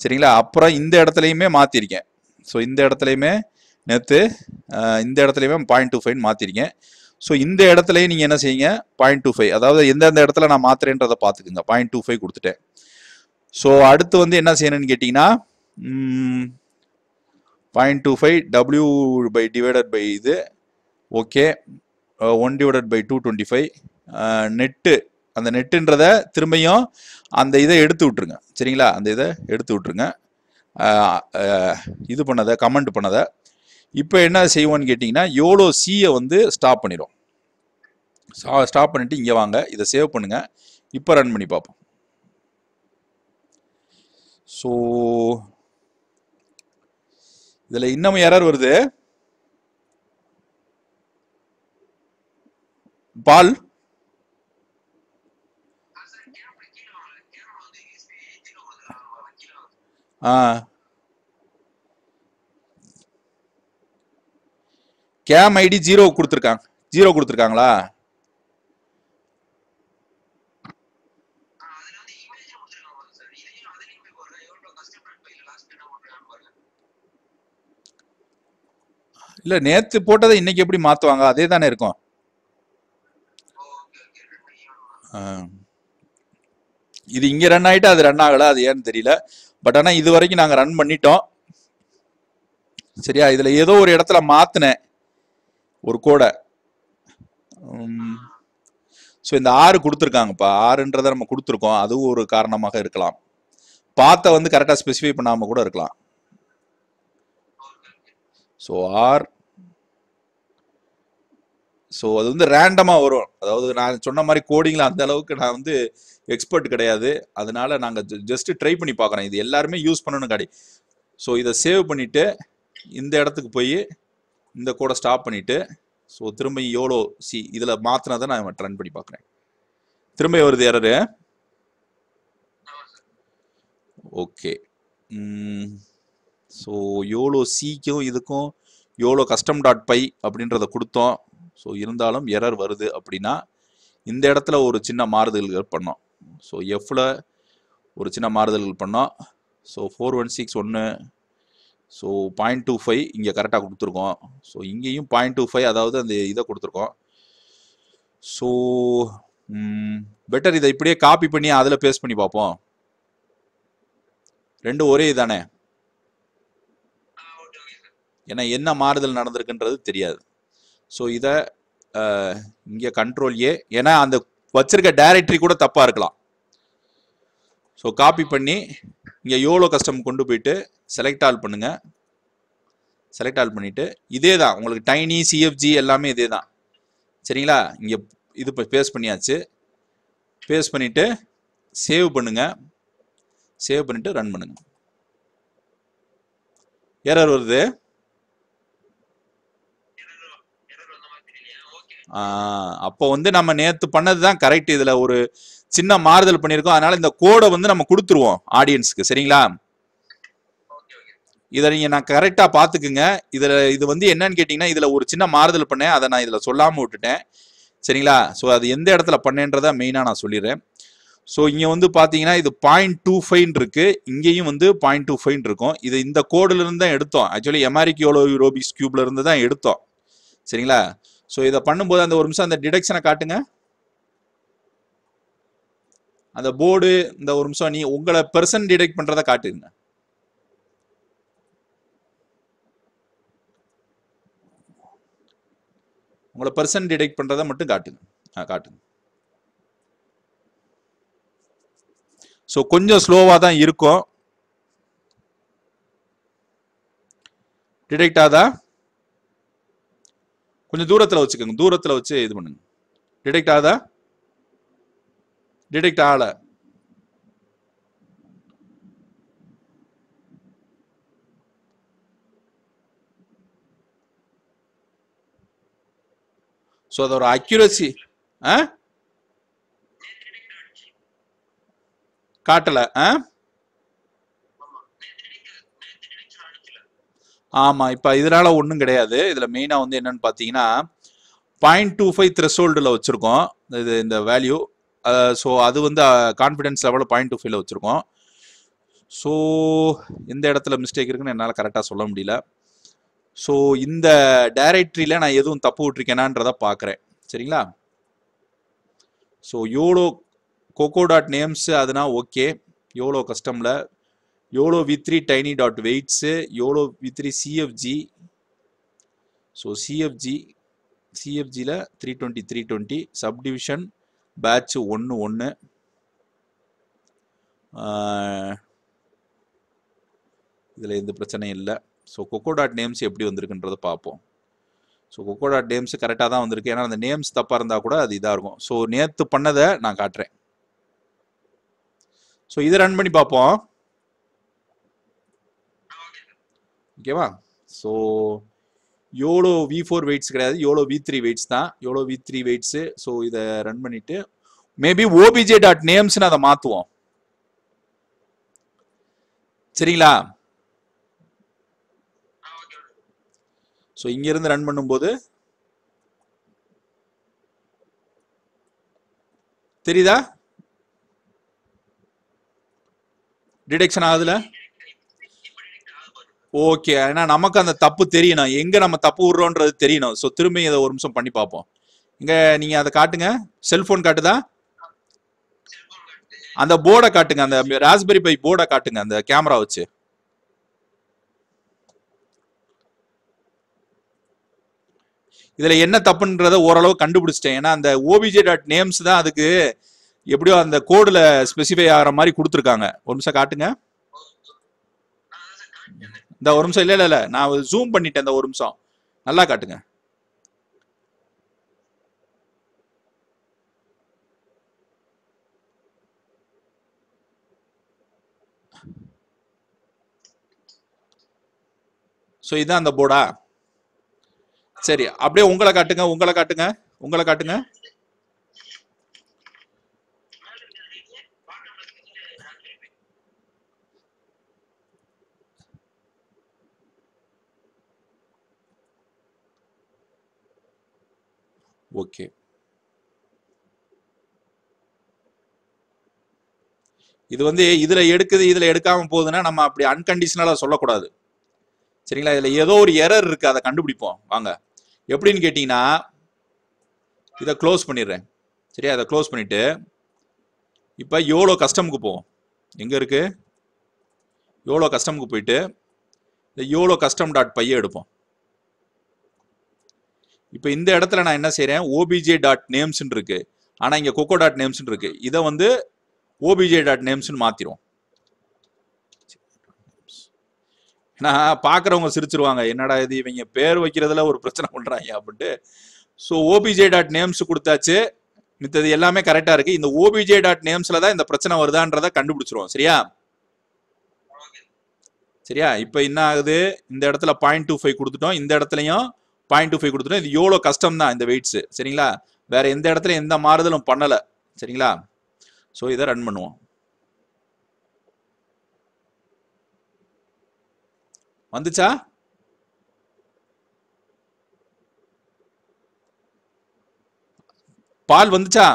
சரிங்களா அப்புறம் இந்த இடத்துலையுமே மாற்றிருக்கேன் ஸோ இந்த இடத்துலையுமே நேற்று இந்த இடத்துலையுமே பாயிண்ட் டூ ஃபைன் மாற்றிருக்கேன் ஸோ இந்த இடத்துலையும் நீங்கள் என்ன செய்யுங்க பாயிண்ட் டூ ஃபைவ் அதாவது எந்தெந்த இடத்துல நான் மாத்திரேன்றதை பார்த்துக்குங்க பாயிண்ட் டூ ஃபைவ் கொடுத்துட்டேன் ஸோ அடுத்து வந்து என்ன செய்யணும்னு கேட்டிங்கன்னா point two five W by divided by இது okay one divided by two twenty five net அந்த நெட்டுன்றத திரும்பியும் அந்த இதை எடுத்து விட்ருங்க சரிங்களா அந்த இதை எடுத்து விட்ருங்க uh, uh, இது பண்ணதை கமெண்ட் பண்ணதை இப்போ என்ன செய்வோன்னு கேட்டிங்கன்னா எவ்வளோ சியை வந்து ஸ்டாப் பண்ணிடும் ஸ்டாப் பண்ணிவிட்டு இங்கே வாங்க இதை சேவ் பண்ணுங்கள் இப்போ ரன் பண்ணி பார்ப்போம் ஸோ இதுல இன்னமும் யாரார் வருது பால் ஆ கேம் ஐடி ஜீரோ கொடுத்துருக்காங்க ஜீரோ கொடுத்துருக்காங்களா இல்ல நேத்து போட்டதை இன்னைக்கு எப்படி மாத்துவாங்க அதே தானே இருக்கும் இது இங்க ரன் ஆயிட்டு அது ரன் ஆகல அது ஏன்னு தெரியல பட் ஆனா இது வரைக்கும் நாங்க ரன் பண்ணிட்டோம் சரியா இதுல ஏதோ ஒரு இடத்துல மாத்தினேன் ஒரு கோடை ஸோ இந்த ஆறு கொடுத்துருக்காங்கப்பா ஆறுன்றதை நம்ம கொடுத்துருக்கோம் அதுவும் ஒரு காரணமாக இருக்கலாம் பார்த்த வந்து கரெக்டாக ஸ்பெசிஃபை பண்ணாமல் கூட இருக்கலாம் ஸோ ஆர் ஸோ அது வந்து ரேண்டமாக வரும் அதாவது நான் சொன்ன மாதிரி கோடிங்கில் அந்த அளவுக்கு நான் வந்து எக்ஸ்பர்ட் கிடையாது அதனால நாங்கள் ஜஸ்ட்டு ட்ரை பண்ணி பார்க்குறோம் இது எல்லாருமே யூஸ் பண்ணணும் கடை ஸோ இதை சேவ் பண்ணிவிட்டு இந்த இடத்துக்கு போய் இந்த கோடை ஸ்டாப் பண்ணிவிட்டு ஸோ திரும்ப எவ்வளோ சி இதில் மாற்றினா தான் நான் ரன் பண்ணி பார்க்குறேன் திரும்ப வருது யாரு ஓகே ஸோ எவ்வளோ சீக்கும் இதுக்கும் எவ்வளோ கஸ்டம் டாட் பை அப்படின்றத கொடுத்தோம் ஸோ இருந்தாலும் எரர் வருது அப்படின்னா இந்த இடத்துல ஒரு சின்ன மாறுதல்கள் பண்ணோம் ஸோ எஃப்பில் ஒரு சின்ன மாறுதல்கள் பண்ணோம் ஸோ ஃபோர் ஒன் சிக்ஸ் ஒன்று ஸோ பாயிண்ட் டூ ஃபைவ் இங்கே கரெக்டாக கொடுத்துருக்கோம் ஸோ இங்கேயும் பாயிண்ட் டூ ஃபைவ் அதாவது அந்த இதை கொடுத்துருக்கோம் ஸோ பெட்டர் இதை இப்படியே காப்பி பண்ணி அதில் பேஸ்ட் பண்ணி பார்ப்போம் ரெண்டும் ஒரே இதானே ஏன்னா என்ன மாறுதல் நடந்திருக்குன்றது தெரியாது ஸோ இதை இங்கே கண்ட்ரோல் ஏ ஏன்னா அந்த வச்சிருக்க டைரக்டரி கூட தப்பாக இருக்கலாம் ஸோ காப்பி பண்ணி இங்கே எவ்வளோ கஸ்டம் கொண்டு போயிட்டு செலக்ட் ஆல் பண்ணுங்கள் செலக்ட் ஆல் பண்ணிவிட்டு இதே தான் உங்களுக்கு டைனி சிஎஃப்ஜி எல்லாமே இதே தான் சரிங்களா இங்கே இது இப்போ பேஸ் பண்ணியாச்சு பேஸ் பண்ணிவிட்டு சேவ் பண்ணுங்கள் சேவ் பண்ணிவிட்டு ரன் பண்ணுங்கள் எரர் வருது அப்போ வந்து நம்ம நேற்று பண்ணது தான் கரெக்ட் இதில் ஒரு சின்ன மாறுதல் பண்ணியிருக்கோம் அதனால இந்த கோடை வந்து நம்ம கொடுத்துருவோம் ஆடியன்ஸுக்கு சரிங்களா இதை நீங்கள் நான் கரெக்டாக பார்த்துக்குங்க இதில் இது வந்து என்னன்னு கேட்டீங்கன்னா இதில் ஒரு சின்ன மாறுதல் பண்ணேன் அதை நான் இதில் சொல்லாமல் விட்டுட்டேன் சரிங்களா ஸோ அது எந்த இடத்துல பண்ணேன்றதை மெயினாக நான் சொல்லிடுறேன் ஸோ இங்கே வந்து பார்த்தீங்கன்னா இது பாயிண்ட் டூ ஃபைன் இருக்குது இங்கேயும் வந்து பாயிண்ட் டூ ஃபைன் இருக்கும் இது இந்த கோடுலேருந்து தான் எடுத்தோம் ஆக்சுவலி எமாரிக்கியோலோ யூரோபிக்ஸ் க்யூப்லேருந்து தான் எடுத்தோம் சரிங்களா ஸோ இதை பண்ணும்போது அந்த ஒரு நிமிஷம் அந்த டிடெக்ஷனை காட்டுங்க அந்த போர்டு இந்த ஒரு நிமிஷம் நீ உங்களை பெர்சன் டிடெக்ட் பண்ணுறதை காட்டுங்க உங்களை பெர்சன் டிடெக்ட் பண்ணுறதை மட்டும் காட்டுங்க ஆ காட்டுங்க ஸோ கொஞ்சம் ஸ்லோவாக தான் இருக்கும் டிடெக்ட் ஆதா கொஞ்சம் தூரத்தில் வச்சுக்கோங்க தூரத்தில் வச்சு இது பண்ணுங்க டிடெக்ட் ஆகுதா டிடெக்ட் ஆகல ஸோ அதோட அக்யூரசி ஆ காட்டலை ஆ ஆமாம் இப்போ இதனால் ஒன்றும் கிடையாது இதில் மெயினாக வந்து என்னென்னு பார்த்தீங்கன்னா பாயிண்ட் டூ ஃபைவ் த்ரெஷோல்டில் வச்சுருக்கோம் இது இந்த வேல்யூ ஸோ அது வந்து கான்ஃபிடென்ஸ் லெவலில் பாயிண்ட் டூ ஃபைவ்ல வச்சுருக்கோம் ஸோ எந்த இடத்துல மிஸ்டேக் இருக்குன்னு என்னால் கரெக்டாக சொல்ல முடியல ஸோ இந்த டைரக்டரியில் நான் எதுவும் தப்பு விட்டுருக்கேனான்றதை பார்க்குறேன் சரிங்களா so YOLO COCO dot names அதுனா ஓகே யோலோ கஸ்டமில் YOLO v three tiny dot weights YOLO v three CFG so CFG சிஎஃப்ஜியில் three twenty three twenty subdivision batch ஒன்று ஒன்று இதில் எந்த பிரச்சனையும் இல்லை ஸோ கொக்கோ டாட் நேம்ஸ் எப்படி வந்திருக்குன்றதை பார்ப்போம் ஸோ கொக்கோ டாட் நேம்ஸ் கரெக்டாக தான் வந்திருக்கு ஏன்னா அந்த நேம்ஸ் தப்பாக இருந்தால் கூட அது இதாக இருக்கும் ஸோ நேற்று பண்ணதை நான் காட்டுறேன் ஸோ இதை ரன் பண்ணி பார்ப்போம் ஓகேவா so YOLO v four weights கிடையாது யோலோ வி த்ரீ வெயிட்ஸ் தான் YOLO v three weights so இதை ரன் பண்ணிட்டு மேபி ஓபிஜே டாட் நேம்ஸ்னு அதை மாற்றுவோம் சரிங்களா ஸோ இங்கேருந்து ரன் பண்ணும்போது தெரியுதா டிடெக்ஷன் ஆகுதுல ஓகே ஏன்னா நமக்கு அந்த தப்பு தெரியணும் எங்க நம்ம தப்பு விடுறோன்றது தெரியணும் ஸோ திரும்பி இதை ஒரு நிமிஷம் பண்ணி பார்ப்போம் இங்க நீங்க அதை காட்டுங்க செல்போன் காட்டுதா அந்த போர்டை காட்டுங்க அந்த ராஸ்பெரி பை போர்டை காட்டுங்க அந்த கேமரா வச்சு இதுல என்ன தப்புன்றத ஓரளவு கண்டுபிடிச்சிட்டேன் ஏன்னா அந்த ஓபிஜே டாட் நேம்ஸ் தான் அதுக்கு எப்படியோ அந்த கோடில் ஸ்பெசிஃபை ஆகிற மாதிரி கொடுத்துருக்காங்க ஒரு நிமிஷம் காட்டுங்க இந்த ஒரு நிமிஷம் இல்லை இல்லை இல்லை நான் ஜூம் பண்ணிட்டேன் இந்த ஒரு நிமிஷம் நல்லா காட்டுங்க ஸோ இதுதான் அந்த போர்டா சரி அப்படியே உங்களை காட்டுங்க உங்களை காட்டுங்க உங்களை காட்டுங்க ஓகே இது வந்து இதுல எடுக்குது இதுல எடுக்காம போகுதுன்னா நம்ம அப்படி அன்கண்டிஷனலா சொல்லக்கூடாது சரிங்களா இதுல ஏதோ ஒரு எரர் இருக்கு அதை கண்டுபிடிப்போம் வாங்க எப்படின்னு கேட்டீங்கன்னா இதை க்ளோஸ் பண்ணிடுறேன் சரியா அதை க்ளோஸ் பண்ணிட்டு இப்போ எவ்வளோ கஸ்டமுக்கு போவோம் எங்கே இருக்குது எவ்வளோ கஸ்டமுக்கு போயிட்டு இந்த எவ்வளோ கஸ்டம் டாட் பையை எடுப்போம் இப்போ இந்த இடத்துல நான் என்ன செய்கிறேன் ஓபிஜே டாட் நேம்ஸ்ன்னு இருக்கு ஆனால் இங்கே கொக்கோ டாட் நேம்ஸ்ன்னு இருக்கு இதை வந்து ஓபிஜே டாட் நேம்ஸ்ன்னு மாத்திரும் ஏன்னா பார்க்குறவங்க சிரிச்சிருவாங்க என்னடா இது இவங்க பேர் வைக்கிறதுல ஒரு பிரச்சனை பண்ணுறாங்க அப்படின்ட்டு ஸோ ஓபிஜே டாட் நேம்ஸ் கொடுத்தாச்சு மித்தது எல்லாமே கரெக்டாக இருக்குது இந்த ஓபிஜே டாட் நேம்ஸில் தான் இந்த பிரச்சனை வருதான்றதை கண்டுபிடிச்சிருவோம் சரியா சரியா இப்போ என்ன ஆகுது இந்த இடத்துல பாயிண்ட் டூ ஃபைவ் கொடுத்துட்டோம் இந்த இடத்துலையும் பாயிண்ட் டூ ஃபைவ் இது எவ்வளோ கஷ்டம் தான் இந்த வெயிட்ஸு சரிங்களா வேற எந்த இடத்துல எந்த மாறுதலும் பண்ணலை சரிங்களா ஸோ இதை ரன் பண்ணுவோம் வந்துச்சா பால் வந்துச்சா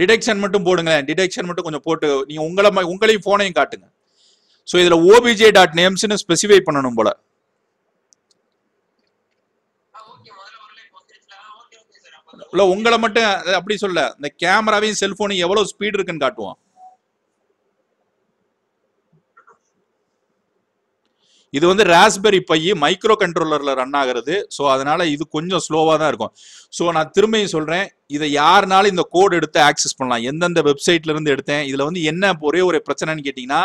டிடெக்ஷன் மட்டும் போடுங்களேன் டிடெக்ஷன் மட்டும் கொஞ்சம் போட்டு நீங்க உங்களை உங்களையும் போனையும் காட்டுங்க ஸோ இதில் ஓபிஜே டாட் நேம்ஸ்னு ஸ்பெசிஃபை பண்ணணும் போல இல்லை உங்களை மட்டும் அப்படி சொல்ல இந்த கேமராவையும் செல்போனையும் எவ்வளோ ஸ்பீட் இருக்குன்னு காட்டுவோம் இது வந்து ராஸ்பெரி பையி மைக்ரோ கண்ட்ரோலரில் ரன் ஆகிறது ஸோ அதனால இது கொஞ்சம் ஸ்லோவாக தான் இருக்கும் ஸோ நான் திரும்பியும் சொல்கிறேன் இதை யாருனாலும் இந்த கோடு எடுத்து ஆக்சஸ் பண்ணலாம் எந்தெந்த வெப்சைட்லேருந்து எடுத்தேன் இதில் வந்து என்ன ஒரே ஒரு பிரச்சனைன்னு கேட்டிங்கன்னா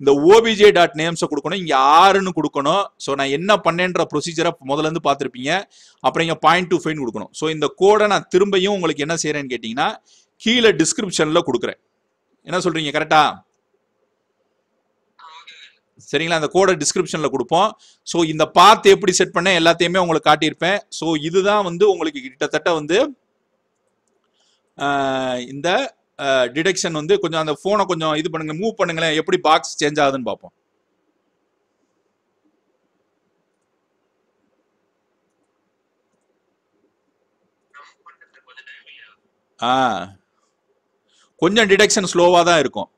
இந்த ஓபிஜே டாட் நேம்ஸை கொடுக்கணும் இங்கே ஆறுன்னு கொடுக்கணும் ஸோ நான் என்ன பண்ணேன்ற ப்ரொசீஜரை முதலேருந்து பார்த்துருப்பீங்க அப்புறம் இங்கே பாயிண்ட் டூ ஃபைன் கொடுக்கணும் ஸோ இந்த கோடை நான் திரும்பியும் உங்களுக்கு என்ன செய்கிறேன்னு கேட்டிங்கன்னா கீழே டிஸ்கிரிப்ஷனில் கொடுக்குறேன் என்ன சொல்கிறீங்க கரெக்டாக சரிங்களா அந்த கோடை டிஸ்கிரிப்ஷனில் கொடுப்போம் ஸோ இந்த பார்த்து எப்படி செட் பண்ண எல்லாத்தையுமே உங்களுக்கு காட்டியிருப்பேன் ஸோ இதுதான் வந்து உங்களுக்கு கிட்டத்தட்ட வந்து இந்த டிடெக்ஷன் வந்து கொஞ்சம் அந்த ஃபோனை கொஞ்சம் இது பண்ணுங்க மூவ் பண்ணுங்களேன் எப்படி பாக்ஸ் சேஞ்ச் ஆகுதுன்னு பார்ப்போம் ஆ கொஞ்சம் டிடெக்ஷன் ஸ்லோவாக தான் இருக்கும்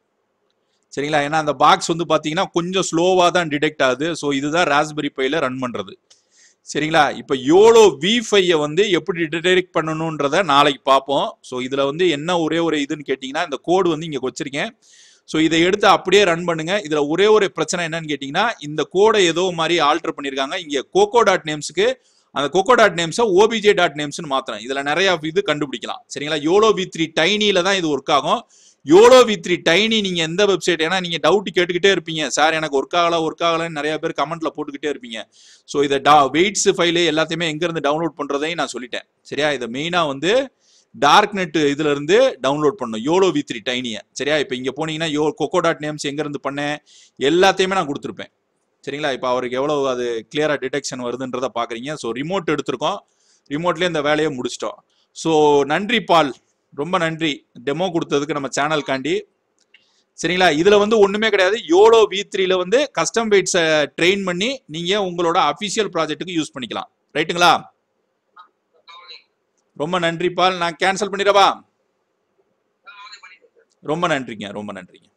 சரிங்களா ஏன்னா அந்த பாக்ஸ் வந்து பார்த்தீங்கன்னா கொஞ்சம் ஸ்லோவாக தான் டிடெக்ட் ஆகுது ஸோ இதுதான் ராஸ்பெரி பையில் ரன் பண்ணுறது சரிங்களா இப்போ யோலோ வி ஃபையை வந்து எப்படி டிடெக்ட் பண்ணணுன்றத நாளைக்கு பார்ப்போம் ஸோ இதில் வந்து என்ன ஒரே ஒரு இதுன்னு கேட்டிங்கன்னா இந்த கோடு வந்து இங்கே வச்சிருக்கேன் ஸோ இதை எடுத்து அப்படியே ரன் பண்ணுங்க இதில் ஒரே ஒரு பிரச்சனை என்னன்னு கேட்டிங்கன்னா இந்த கோடை ஏதோ மாதிரி ஆல்டர் பண்ணியிருக்காங்க இங்கே கோகோ டாட் நேம்ஸுக்கு அந்த கோகோ டாட் நேம்ஸை ஓபிஜே டாட் நேம்ஸ்னு மாத்திரம் இதில் நிறையா இது கண்டுபிடிக்கலாம் சரிங்களா யோலோ வி த்ரீ டைனியில் தான் இது ஒர்க் ஆகும் யோலோ வித் த்ரீ டைனி நீங்க எந்த வெப்சைட் ஏன்னா நீங்க டவுட் கேட்டுக்கிட்டே இருப்பீங்க சார் எனக்கு ஒர்க் ஆகல ஒர்க் ஆகலன்னு நிறைய பேர் கமெண்ட்ல போட்டுக்கிட்டே இருப்பீங்க ஸோ இதை டா வெயிட்ஸ் ஃபைலு எல்லாத்தையுமே எங்க இருந்து டவுன்லோட் பண்றதையும் நான் சொல்லிட்டேன் சரியா இதை மெயினா வந்து டார்க் நெட் இதுல இருந்து டவுன்லோட் பண்ணும் யோலோ வித் த்ரீ டைனியை சரியா இப்போ இங்க போனீங்கன்னா யோ கொக்கோ டாட் நேம்ஸ் எங்க இருந்து பண்ணேன் எல்லாத்தையுமே நான் கொடுத்துருப்பேன் சரிங்களா இப்போ அவருக்கு எவ்வளோ அது கிளியரா டிடெக்ஷன் வருதுன்றத பாக்குறீங்க ஸோ ரிமோட் எடுத்திருக்கோம் ரிமோட்லேயே இந்த வேலையை முடிச்சிட்டோம் ஸோ நன்றி பால் ரொம்ப நன்றி டெமோ கொடுத்ததுக்கு நம்ம காண்டி சரிங்களா இதுல வந்து ஒண்ணுமே கிடையாது யோலோ வி த்ரீல வந்து கஸ்டம் வெயிட்ஸை ட்ரெயின் பண்ணி நீங்க உங்களோட அபிஷியல் ப்ராஜெக்ட்டுக்கு யூஸ் பண்ணிக்கலாம் ரைட்டுங்களா ரொம்ப நன்றி பால் நான் கேன்சல் பண்ணிடவா ரொம்ப நன்றிங்க ரொம்ப நன்றிங்க